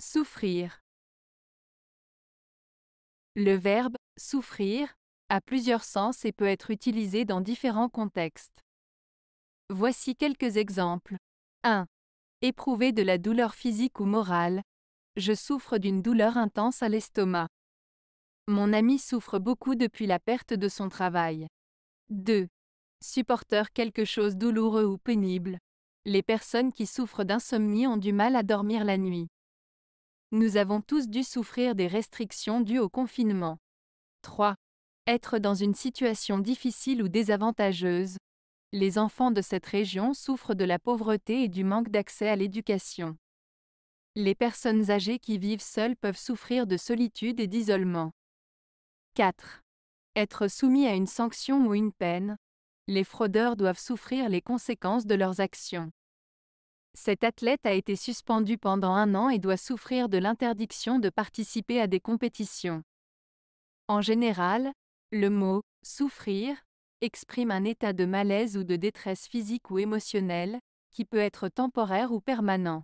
Souffrir. Le verbe souffrir a plusieurs sens et peut être utilisé dans différents contextes. Voici quelques exemples. 1. Éprouver de la douleur physique ou morale. Je souffre d'une douleur intense à l'estomac. Mon ami souffre beaucoup depuis la perte de son travail. 2. Supporter quelque chose douloureux ou pénible. Les personnes qui souffrent d'insomnie ont du mal à dormir la nuit. Nous avons tous dû souffrir des restrictions dues au confinement. 3. Être dans une situation difficile ou désavantageuse. Les enfants de cette région souffrent de la pauvreté et du manque d'accès à l'éducation. Les personnes âgées qui vivent seules peuvent souffrir de solitude et d'isolement. 4. Être soumis à une sanction ou une peine. Les fraudeurs doivent souffrir les conséquences de leurs actions. Cet athlète a été suspendu pendant un an et doit souffrir de l'interdiction de participer à des compétitions. En général, le mot souffrir exprime un état de malaise ou de détresse physique ou émotionnelle, qui peut être temporaire ou permanent.